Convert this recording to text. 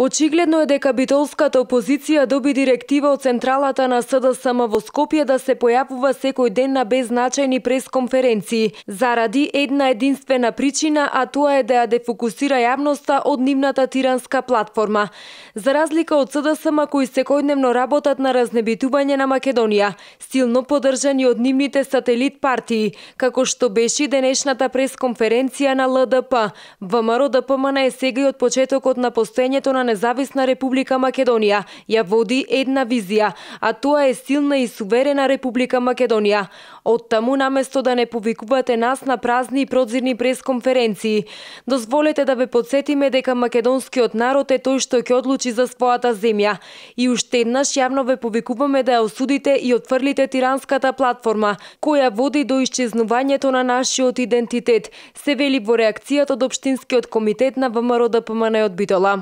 Очигледно е дека битолската опозиција доби директива од централата на СДСМ во Скопје да се појавува секој ден на беззначајни пресконференции, заради една единствена причина, а тоа е да ја дефокусира јавноста од нивната тиранска платформа. За разлика од СДСМ кои секојдневно работат на разнебитување на Македонија, силно поддржани од нивните сателит партии, како што беше денешната пресконференција на ЛДП, ВМРО ДПМН е сега и од почетокот на постоењето на независна Република Македонија ја води една визија, а тоа е силна и суверена Република Македонија. Од таму наместо да не повикувате нас на празни и прозирни пресконференции, дозволете да ве подсетиме дека македонскиот народ е тој што ќе одлучи за својата земја. И уште еднаш јавно ве повикуваме да ја осудите и отфрлите тиранската платформа, која води до исчезнувањето на нашиот идентитет, се вели во реакцијата од општинскиот комитет на ВМРО ДПМН од Битола.